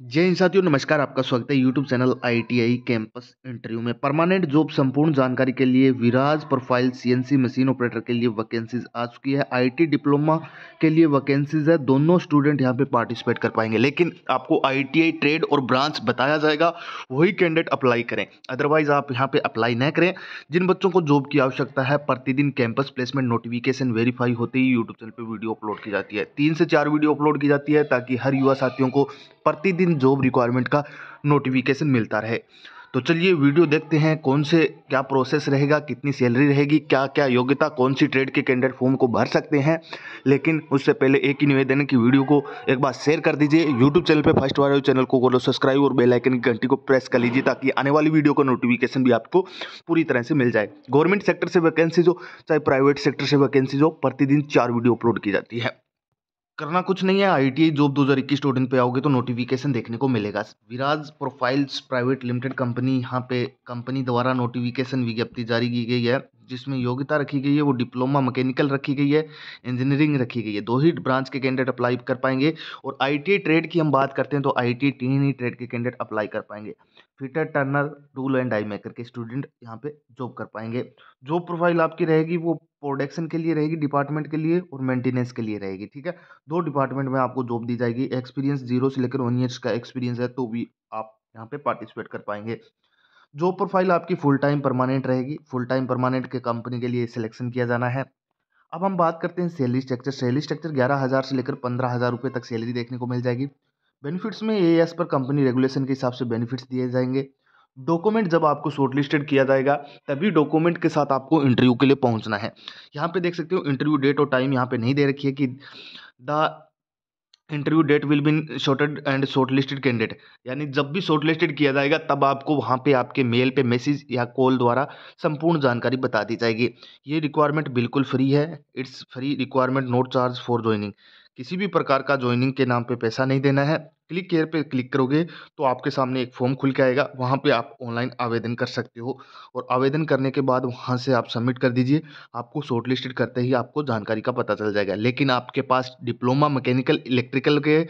जय हिंद साथियों नमस्कार आपका स्वागत है YouTube channel ITI campus interview में परमानेंट जॉब संपूर्ण जानकारी के लिए Viraj profile CNC machine operator के लिए वैकेंसीज आ चुकी है आईटी डिप्लोमा के लिए वैकेंसीज है दोनों स्टूडेंट यहां पे पार्टिसिपेट कर पाएंगे लेकिन आपको आई ट्रेड और ब्रांच बताया जाएगा वही कैंडिडेट अप्लाई करें अदरवाइज आप यहाँ पर अप्लाई न करें जिन बच्चों को जॉब की आवश्यकता है प्रतिदिन कैंपस प्लेसमेंट नोटिफिकेशन वेरीफाई होते ही यूट्यूब चैनल पर वीडियो अपलोड की जाती है तीन से चार वीडियो अपलोड की जाती है ताकि हर युवा साथियों को प्रतिदिन दिन जॉब रिक्वायरमेंट का नोटिफिकेशन मिलता रहे तो चलिए वीडियो देखते हैं कौन से क्या प्रोसेस रहेगा कितनी सैलरी रहेगी क्या क्या योग्यता कौन सी ट्रेड के कैंडिडेट फॉर्म को भर सकते हैं लेकिन उससे पहले एक ही निवेदन है कि वीडियो को एक बार शेयर कर दीजिए यूट्यूब चैनल पे फर्स्ट बार चैनल को करो सब्सक्राइब और बेल आइकन की घंटी को प्रेस कर लीजिए ताकि आने वाली वीडियो का नोटिफिकेशन भी आपको पूरी तरह से मिल जाए गवर्नमेंट सेक्टर से वैकेंसीज हो चाहे प्राइवेट सेक्टर से वैकेंसीज हो प्रतिदिन चार वीडियो अपलोड की जाती है करना कुछ नहीं है आईटीआई जॉब 2021 स्टूडेंट पे आओगे तो नोटिफिकेशन देखने को मिलेगा Viraj profiles private limited company यहाँ पे कंपनी द्वारा नोटिफिकेशन विज्ञप्ति जारी की गई है जिसमें योग्यता रखी गई है वो डिप्लोमा मैकेनिकल रखी गई है इंजीनियरिंग रखी गई है दो ही ब्रांच के कैंडिडेट अप्लाई कर पाएंगे और आईटी ट्रेड की हम बात करते हैं तो आईटी टी ही ट्रेड के कैंडिडेट अप्लाई कर पाएंगे fitter turner tool and I maker के स्टूडेंट यहाँ पे जॉब कर पाएंगे जॉब प्रोफाइल आपकी रहेगी वो प्रोडक्शन के लिए रहेगी डिपार्टमेंट के लिए और मेंटेनेंस के लिए रहेगी ठीक है दो डिपार्टमेंट में आपको जॉब दी जाएगी एक्सपीरियंस जीरो से लेकर वन ईयर्स का एक्सपीरियंस है तो भी आप यहाँ पे पार्टिसिपेट कर पाएंगे जॉब प्रोफाइल आपकी फुल टाइम परमानेंट रहेगी फुल टाइम परमानेंट के कंपनी के लिए सिलेक्शन किया जाना है अब हम बात करते हैं सैलरी स्ट्रक्चर सैलरी स्ट्रक्चर ग्यारह हज़ार से लेकर पंद्रह हज़ार रुपये तक सैलरी देखने को मिल जाएगी बेनिफिट्स में as per company regulation के हिसाब से बेनिफिट्स दिए जाएंगे डॉक्यूमेंट जब आपको शॉर्टलिस्टेड किया जाएगा तभी डॉक्यूमेंट के साथ आपको इंटरव्यू के लिए पहुंचना है यहाँ पे देख सकते हो इंटरव्यू डेट और टाइम यहाँ पे नहीं दे रखी है कि the interview date will be shorted and shortlisted candidate यानी जब भी शॉर्टलिस्टेड किया जाएगा तब आपको वहाँ पे आपके मेल पे मैसेज या कॉल द्वारा संपूर्ण जानकारी बता दी जाएगी ये रिक्वायरमेंट बिल्कुल फ्री है it's free requirement not charge for joining किसी भी प्रकार का ज्वाइनिंग के नाम पे पैसा नहीं देना है क्लिक केयर पे क्लिक करोगे तो आपके सामने एक फॉर्म खुल के आएगा वहाँ पे आप ऑनलाइन आवेदन कर सकते हो और आवेदन करने के बाद वहाँ से आप सबमिट कर दीजिए आपको शॉर्ट लिस्टेड करते ही आपको जानकारी का पता चल जाएगा लेकिन आपके पास डिप्लोमा मैकेनिकल इलेक्ट्रिकल के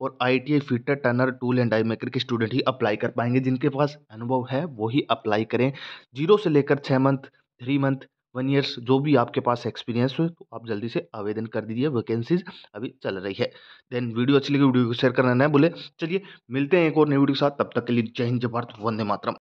और IT fitter turner tool and die maker के स्टूडेंट ही अप्लाई कर पाएंगे जिनके पास अनुभव है वो ही अप्लाई करें जीरो से लेकर छः month three month one years जो भी आपके पास एक्सपीरियंस हो तो आप जल्दी से आवेदन कर दीजिए वैकेंसीज अभी चल रही है देन वीडियो अच्छी लगी वीडियो को शेयर करना ना बोले चलिए मिलते हैं एक और नई वीडियो के साथ तब तक के लिए जय हिंद जय भारत वंदे मातरम